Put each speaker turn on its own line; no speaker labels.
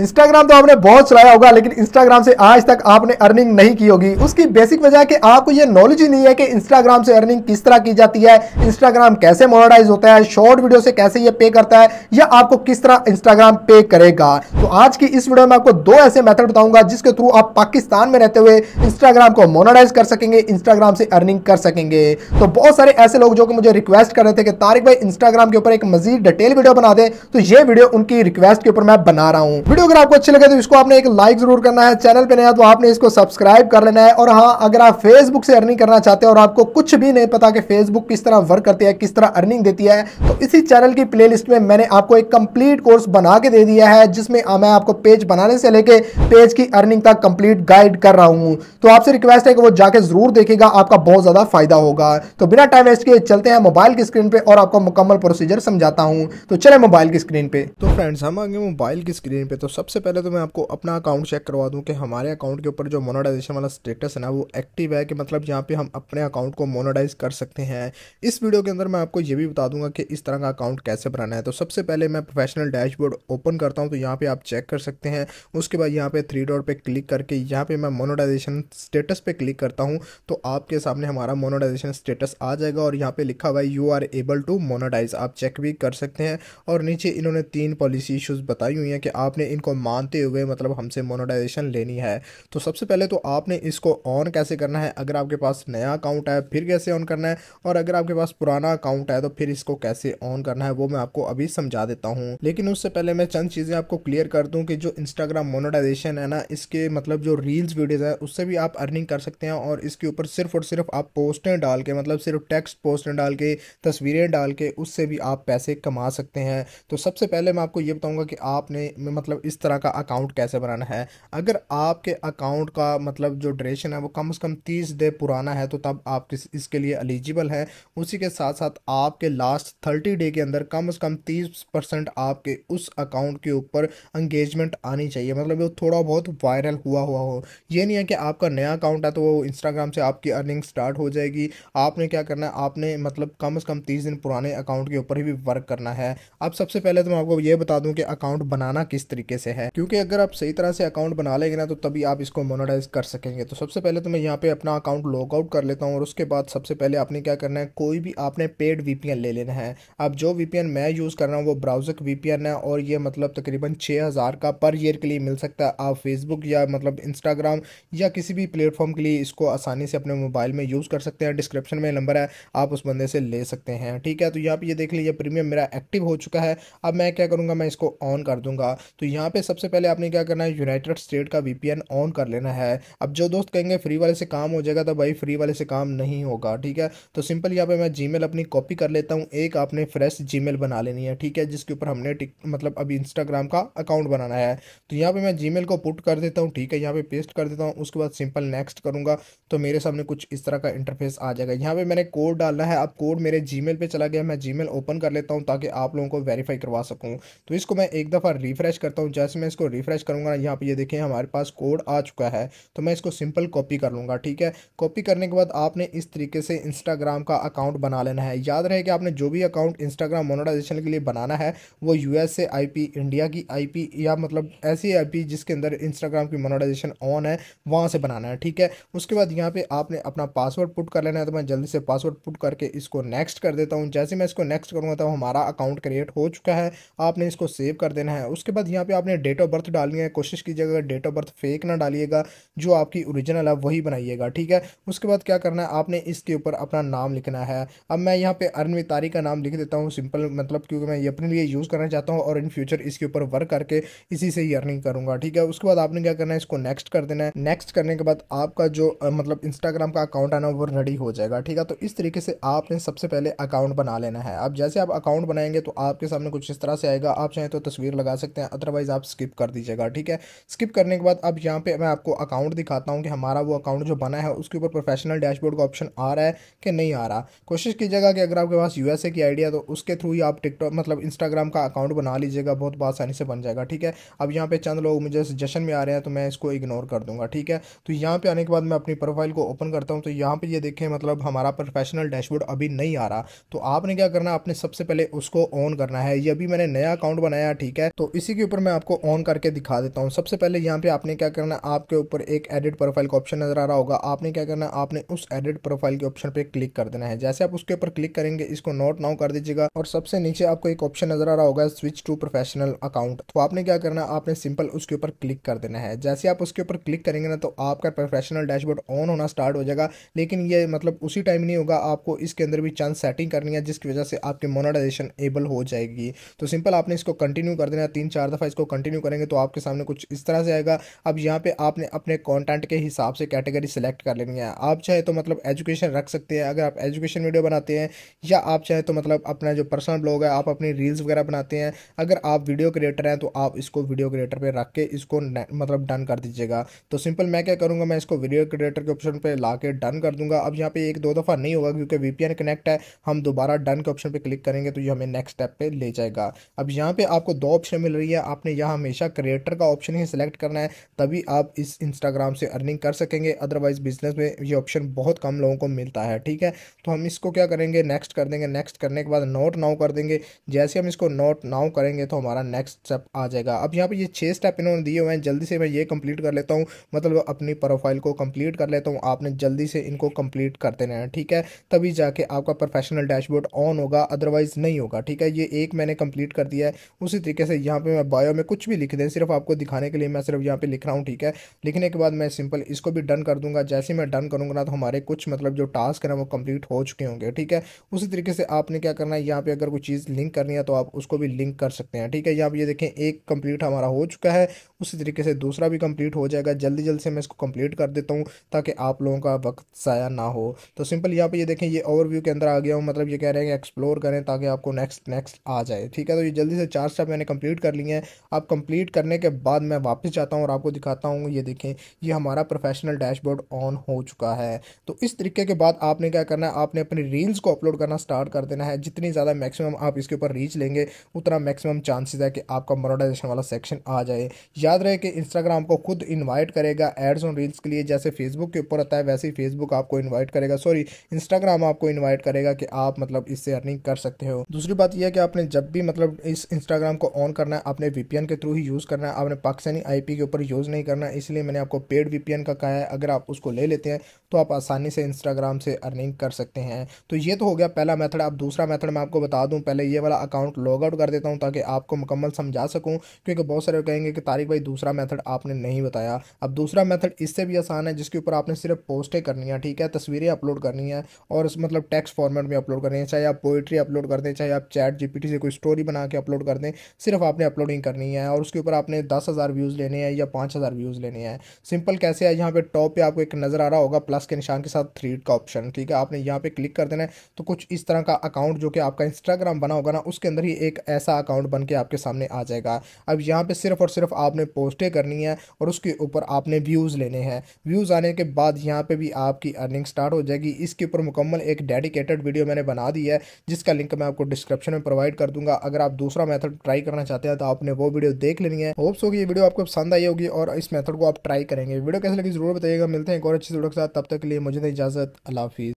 Instagram तो आपने बहुत चलाया होगा लेकिन इंस्टाग्राम से आज तक आपने अर्निंग नहीं की होगी उसकी बेसिक वजह कि आपको ये नॉलेज ही नहीं है कि इंस्टाग्राम से अर्निंग किस तरह की जाती है इंस्टाग्राम कैसे मोनोटाइज होता है शॉर्ट वीडियो से कैसे ये पे करता है या आपको किस तरह इंस्टाग्राम पे करेगा तो आज की इस वीडियो में आपको दो ऐसे मैथड बताऊंगा जिसके थ्रू आप पाकिस्तान में रहते हुए इंस्टाग्राम को मोनोटाइज कर सकेंगे इंस्टाग्राम से अर्निंग कर सकेंगे तो बहुत सारे ऐसे लोग जो कि मुझे रिक्वेस्ट कर रहे थे कि तारिक भाई इंस्टाग्राम के ऊपर एक मजीद डिटेल वीडियो बना दे तो ये वीडियो उनकी रिक्वेस्ट के ऊपर मैं बना रहा हूँ वीडियो अगर आपको अच्छे लगे तो इसको आपने एक लाइक जरूर करना है चैनल पे नया तो आपने इसको सब्सक्राइब कर लेना है और हाँ अगर आप फेसबुक से अर्निंग करना चाहते हैं और आपको कुछ भी नहीं पता कि फेसबुक किस तरह वर्क करती है किस तरह अर्निंग देती है तो इसी चैनल की प्ले में मैंने आपको एक कंप्लीट कोर्स बना के दे दिया है जिसमें हाँ, मैं आपको पेज बनाने से लेके पेज की अर्निंग तक कंप्लीट गाइड कर रहा हूँ तो आपसे रिक्वेस्ट है कि वो जाके जरूर देखेगा आपका बहुत ज्यादा फायदा होगा तो बिना टाइम वेस्ट किए चलते हैं मोबाइल की स्क्रीन पर और आपको मुकम्मल प्रोसीजर समझाता हूँ तो चले मोबाइल की स्क्रीन पे तो फ्रेंड्स हम आगे मोबाइल की स्क्रीन पे तो सबसे पहले तो मैं आपको अपना अकाउंट चेक करवा दूं कि हमारे अकाउंट के ऊपर जो मोनोटाइजेशन वाला स्टेटस है ना वो एक्टिव है कि मतलब यहाँ पे हम अपने अकाउंट को मोनोटाइज कर सकते हैं इस वीडियो के अंदर मैं आपको ये भी बता दूंगा कि इस तरह का अकाउंट कैसे बनाना है तो सबसे पहले मैं प्रोफेशनल डैशबोर्ड ओपन करता हूँ तो यहाँ पर आप चेक कर सकते हैं उसके बाद यहाँ पर थ्री डॉट पर क्लिक करके यहाँ पर मैं मोनोटाइजेशन स्टेटस पर क्लिक करता हूँ तो आपके सामने हमारा मोनोटाइजेशन स्टेटस आ जाएगा और यहाँ पर लिखा हुआ है you are able to monetize आप चेक भी कर सकते हैं और नीचे इन्होंने तीन पॉलिसी इशूज़ बताई हुई हैं कि आपने इन को मानते हुए मतलब हमसे मोनोटाइजेशन लेनी है तो सबसे पहले तो आपने इसको ऑन कैसे करना है अगर आपके पास नया अकाउंट है फिर कैसे ऑन करना है और अगर आपके पास पुराना अकाउंट है तो फिर इसको कैसे ऑन करना है वो मैं आपको अभी समझा देता हूँ लेकिन उससे पहले मैं चंद चीज़ें आपको क्लियर कर दूँ कि जो इंस्टाग्राम मोनोटाइजेशन है ना इसके मतलब जो रील्स वीडियोज़ है उससे भी आप अर्निंग कर सकते हैं और इसके ऊपर सिर्फ और सिर्फ आप पोस्टें डाल के मतलब सिर्फ टेक्स्ट पोस्टें डाल के तस्वीरें डाल के उससे भी आप पैसे कमा सकते हैं तो सबसे पहले मैं आपको ये बताऊंगा कि आपने मतलब इस तरह का अकाउंट कैसे बनाना है अगर आपके अकाउंट का मतलब जो ड्रेशन है वो कम से कम तीस डे पुराना है तो तब आप किस इसके लिए एलिजिबल हैं उसी के साथ साथ आपके लास्ट थर्टी डे के अंदर कम से कम तीस परसेंट आपके उस अकाउंट के ऊपर इंगेजमेंट आनी चाहिए मतलब वो थोड़ा बहुत वायरल हुआ हुआ हो ये नहीं है कि आपका नया अकाउंट है तो वो इंस्टाग्राम से आपकी अर्निंग स्टार्ट हो जाएगी आपने क्या करना है आपने मतलब कम से कम तीस दिन पुराने अकाउंट के ऊपर ही भी वर्क करना है अब सबसे पहले तो मैं आपको ये बता दूँ कि अकाउंट बनाना किस तरीके से है क्योंकि अगर आप सही तरह से अकाउंट बना लेंगे ना तो तभी आप इसको मोनोटाइज कर सकेंगे तो सबसे पहले तो मैं यहाँ पे अपना अकाउंट लॉग आउट कर लेता हूँ और उसके बाद सबसे पहले आपने क्या करना है कोई भी आपने पेड वीपीएन ले लेना है अब जो वीपीएन मैं यूज़ कर रहा हूँ वो ब्राउजर वीपीएन है और ये मतलब तकरीबन हजार का पर ईयर के लिए मिल सकता है आप फेसबुक या मतलब इंस्टाग्राम या किसी भी प्लेटफॉर्म के लिए इसको आसानी से अपने मोबाइल में यूज़ कर सकते हैं डिस्क्रिप्शन में नंबर है आप उस बंदे से ले सकते हैं ठीक है तो यहाँ पे देख लीजिए प्रीमियम मेरा एक्टिव हो चुका है अब मैं क्या करूंगा मैं इसको ऑन कर दूंगा तो यहाँ यहाँ पे सबसे पहले आपने क्या करना है यूनाइटेड स्टेट का वीपीएन ऑन कर लेना है अब जो दोस्त कहेंगे फ्री वाले से काम हो जाएगा तो भाई फ्री वाले से काम नहीं होगा ठीक है तो सिंपल यहाँ पे मैं जी अपनी कॉपी कर लेता हूँ एक आपने फ्रेश जी बना लेनी है ठीक है जिसके ऊपर हमने मतलब अभी इंस्टाग्राम का अकाउंट बनाना है तो यहाँ पर मैं जी को पुट कर देता हूँ ठीक है यहाँ पर पेस्ट कर देता हूँ उसके बाद सिंपल नेक्स्ट करूँगा तो मेरे सामने कुछ इस तरह का इंटरफेस आ जाएगा यहाँ पर मैंने कोड डालना है अब कोड मेरे जी मेल चला गया मैं जी ओपन कर लेता हूँ ताकि आप लोगों को वेरीफाई करवा सकूँ तो इसको मैं एक दफ़ा रिफ्रेश करता हूँ जैसे मैं इसको रिफ्रेश करूँगा यहाँ पर ये देखें हमारे पास कोड आ चुका है तो मैं इसको सिंपल कॉपी कर लूँगा ठीक है कॉपी करने के बाद आपने इस तरीके से इंस्टाग्राम का अकाउंट बना लेना है याद रहे कि आपने जो भी अकाउंट इंस्टाग्राम मोनोटाइजेशन के लिए बनाना है वो यूएस से पी इंडिया की पी या मतलब ऐसी आईपी जिसके अंदर इंस्टाग्राम की मोनोटाइजेशन ऑन है वहाँ से बनाना है ठीक है उसके बाद यहाँ पर आपने अपना पासवर्ड पुट कर लेना है तो मैं जल्दी से पासवर्ड पुट करके इसको नेक्स्ट कर देता हूँ जैसे मैं इसको नेक्स्ट करूँगा तो हमारा अकाउंट क्रिएट हो चुका है आपने इसको सेव कर देना है उसके बाद यहाँ पर आपने आपने डेट ऑफ बर्थ डालनी है कोशिश कीजिएगा डेट ऑफ बर्थ फेक ना डालिएगा जो आपकी ओरिजिनल है वही बनाइएगा ठीक है उसके बाद क्या करना है आपने इसके ऊपर अपना नाम लिखना है अब मैं यहाँ पे अरनवी वितारी का नाम लिख देता हूँ सिंपल मतलब क्योंकि मैं ये अपने लिए यूज़ करना चाहता हूँ और इन फ्यूचर इसके ऊपर वर्क करके इसी से ही अर्निंग करूँगा ठीक है उसके बाद आपने क्या करना है इसको नेक्स्ट कर देना है नेक्स्ट करने के बाद आपका जो मतलब इंस्टाग्राम का अकाउंट है ना वो रेडी हो जाएगा ठीक है तो इस तरीके से आपने सबसे पहले अकाउंट बना लेना है अब जैसे आप अकाउंट बनाएंगे तो आपके सामने कुछ इस तरह से आएगा आप चाहें तो तस्वीर लगा सकते हैं अदरवाइज आप स्किप कर दीजिएगा ठीक है स्किप करने के बाद अब यहाँ पे मैं आपको अकाउंट दिखाता हूँ कि हमारा वो अकाउंट जो बना है उसके ऊपर प्रोफेशनल डैशबोर्ड का ऑप्शन आ रहा है कि नहीं आ रहा कोशिश कीजिएगा कि अगर आपके पास यूएसए की आइडिया तो उसके थ्रू ही आप टिकटॉक मतलब इंस्टाग्राम का अकाउंट बना लीजिएगा बहुत आसानी से बन जाएगा ठीक है अब यहाँ पे चंद लोग मुझे सजेशन में आ रहे हैं तो मैं इसको इग्नोर कर दूंगा ठीक है तो यहाँ पे आने के बाद मैं अपनी प्रोफाइल को ओपन करता हूँ तो यहाँ पे ये देखें मतलब हमारा प्रोफेशनल डैशबोर्ड अभी नहीं आ रहा तो आपने क्या करना आपने सबसे पहले उसको ऑन करना है ये अभी मैंने नया अकाउंट बनाया ठीक है तो इसी के ऊपर मैं आपको आपको ऑन करके दिखा देता हूँ सबसे पहले यहाँ पे आपने क्या करना है आपके ऊपर एक एडिट प्रोफाइल का ऑप्शन नज़र आ रहा होगा आपने क्या करना है आपने उस एडिट प्रोफाइल के ऑप्शन पर क्लिक कर देना है जैसे आप उसके ऊपर क्लिक करेंगे इसको नोट नाउ कर दीजिएगा और सबसे नीचे आपको एक ऑप्शन नज़र आ रहा होगा स्विच टू प्रोफेशनल अकाउंट तो आपने क्या करना है आपने सिंपल उसके ऊपर क्लिक कर देना है जैसे आप उसके ऊपर क्लिक करेंगे ना तो आपका प्रोफेशनल डैशबोर्ड ऑन होना स्टार्ट हो जाएगा लेकिन ये मतलब उसी टाइम नहीं होगा आपको इसके अंदर भी चांस सेटिंग करनी है जिसकी वजह से आपकी मोनोटाइजेशन एबल हो जाएगी तो सिंपल आपने इसको कंटिन्यू कर देना तीन चार दफ़ा इसको कंटिन्यू करेंगे तो आपके सामने कुछ इस तरह से आएगा अब यहाँ पे आपने अपने कंटेंट के हिसाब से कैटेगरी सेलेक्ट कर लेनी है आप चाहे तो मतलब एजुकेशन रख सकते हैं अगर आप एजुकेशन वीडियो बनाते हैं या आप चाहे तो मतलब अपना जो पर्सनल ब्लॉग है आप अपनी रील्स वगैरह बनाते हैं अगर आप वीडियो क्रिएटर हैं तो आप इसको वीडियो क्रिएटर पर रख के इसको मतलब डन कर दीजिएगा तो सिंपल मैं क्या करूँगा मैं इसको वीडियो क्रिएटर के ऑप्शन पर ला के डन कर दूंगा अब यहाँ पे एक दो दफ़ा नहीं होगा क्योंकि वीपीएन कनेक्ट है हम दोबारा डन के ऑप्शन पर क्लिक करेंगे तो ये हमें नेक्स्ट स्टेप पर ले जाएगा अब यहाँ पर आपको दो ऑप्शन मिल रही है आपने या हमेशा क्रिएटर का ऑप्शन ही सिलेक्ट करना है तभी आप इस इंस्टाग्राम से अर्निंग कर सकेंगे अदरवाइज़ बिजनेस में ये ऑप्शन बहुत कम लोगों को मिलता है ठीक है तो हम इसको क्या करेंगे नेक्स्ट कर देंगे नेक्स्ट करने के बाद नोट नाउ कर देंगे जैसे हम इसको नोट नाउ करेंगे तो हमारा नेक्स्ट स्टेप आ जाएगा अब यहाँ पर ये छः स्टेप इन्होंने दिए हुए हैं जल्दी से मैं ये कंप्लीट कर लेता हूँ मतलब अपनी प्रोफाइल को कंप्लीट कर लेता हूँ आपने जल्दी से इनको कंप्लीट कर देना है ठीक है तभी जाके आपका प्रोफेशनल डैशबोर्ड ऑन होगा अदरवाइज़ नहीं होगा ठीक है ये एक मैंने कंप्लीट कर दिया है उसी तरीके से यहाँ पे मैं बायो में कुछ भी लिख दें सिर्फ आपको दिखाने के लिए मैं सिर्फ यहाँ पे लिख रहा हूँ ठीक है लिखने के बाद मैं सिंपल इसको भी डन कर दूंगा जैसे मैं डन करूंगा ना तो हमारे कुछ मतलब जो टास्क है वो कंप्लीट हो चुके होंगे ठीक है उसी तरीके से आपने क्या करना है यहाँ पे अगर कोई चीज़ लिंक करनी है तो आप उसको भी लिंक कर सकते हैं ठीक है यहाँ पे ये देखें एक कंप्लीट हमारा हो चुका है उसी तरीके से दूसरा भी कंप्लीट हो जाएगा जल्दी जल्दी से मैं इसको कंप्लीट कर देता हूँ ताकि आप लोगों का वक्त ज़ाया ना हो तो सिंपल यहाँ पे ये देखें ये ओवरव्यू के अंदर आ गया हूँ मतलब ये कह रहे हैं कि एक्सप्लोर करें ताकि आपको नेक्स्ट नेक्स्ट आ जाए ठीक है तो ये जल्दी से चार स्टेप मैंने कंप्लीट कर लिए हैं आप कंप्लीट करने के बाद मैं वापस जाता हूँ और आपको दिखाता हूँ ये देखें ये हमारा प्रोफेशनल डैशबोर्ड ऑन हो चुका है तो इस तरीके के बाद आपने क्या करना है आपने अपनी रील्स को अपलोड करना स्टार्ट कर देना है जितनी ज़्यादा मैक्सिमम आप इसके ऊपर रीच लेंगे उतना मैक्सिमम चांसेस है कि आपका मोनोटाइजेशन वाला सेक्शन आ जाए या याद रहे कि इंस्टाग्राम को खुद इनवाइट करेगा एड्स और रील्स के लिए जैसे फेसबुक के ऊपर आता है वैसे ही फेसबुक आपको इनवाइट करेगा सॉरी इंस्टाग्राम आपको इनवाइट करेगा कि आप मतलब इससे अर्निंग कर सकते हो दूसरी बात यह है कि आपने जब भी मतलब इस इंस्टाग्राम को ऑन करना है आपने वीपीएन के थ्रू ही यूज़ करना है आपने पाकिस्तानी आईपी के ऊपर यूज़ नहीं करना इसलिए मैंने आपको पेड वीपीएन का कहा है अगर आप उसको ले लेते हैं तो आप आसानी से इंस्टाग्राम से अर्निंग कर सकते हैं तो ये तो हो गया पहला मेथड अब दूसरा मेथड मैं आपको बता दूं पहले ये वाला अकाउंट लॉग आउट कर देता हूं ताकि आपको मुकम्मल समझा सकूं क्योंकि बहुत सारे कहेंगे कि तारिक भाई भाई दूसरा मेथड आपने नहीं बताया अब दूसरा मेथड इससे भी आसान है जिसके ऊपर आपने सिर्फ पोस्टें करनी है ठीक है तस्वीरें अपलोड करनी है और मतलब टेक्स्ट फॉर्मेट में अपलोड करनी है चाहे आप पोइट्री अपलोड कर दें चाहे आप चैट जीपीटी से कोई स्टोरी बना के अपलोड कर दें सिर्फ आपने अपलोडिंग करनी है और उसके ऊपर आपने दस व्यूज़ लेने हैं या पाँच व्यूज़ लेने हैं सिंपल कैसे है यहाँ पर टॉप पर आपको एक नज़र आ रहा होगा प्लस के निशान के साथ थ्री का ऑप्शन ठीक है आपने यहाँ पर क्लिक कर देना है तो कुछ इस तरह का अकाउंट जो कि आपका इंस्टाग्राम बना होगा ना उसके अंदर ही एक ऐसा अकाउंट बन के आपके सामने आ जाएगा अब यहाँ पे सिर्फ और सिर्फ आपने पोस्टें करनी है और उसके ऊपर आपने व्यूज़ लेने हैं व्यूज़ आने के बाद यहाँ पर भी आपकी अर्निंग स्टार्ट हो जाएगी इसके ऊपर मुकम्मल एक डेडिकेटेड वीडियो मैंने बना दी है जिसका लिंक मैं आपको डिस्क्रिप्शन में प्रोवाइड कर दूंगा अगर आप दूसरा मेथड ट्राई करना चाहते हैं तो आपने वो वीडियो देख लेनी है होप्स होगी ये वीडियो आपको पसंद आई होगी और इस मेथड को आप ट्राई करेंगे वीडियो कैसे लगी जरूर बताइएगा मिलते हैं एक और अच्छी वीडियो के साथ तब तक के लिए मुझे इजाज़त अला हाफिज़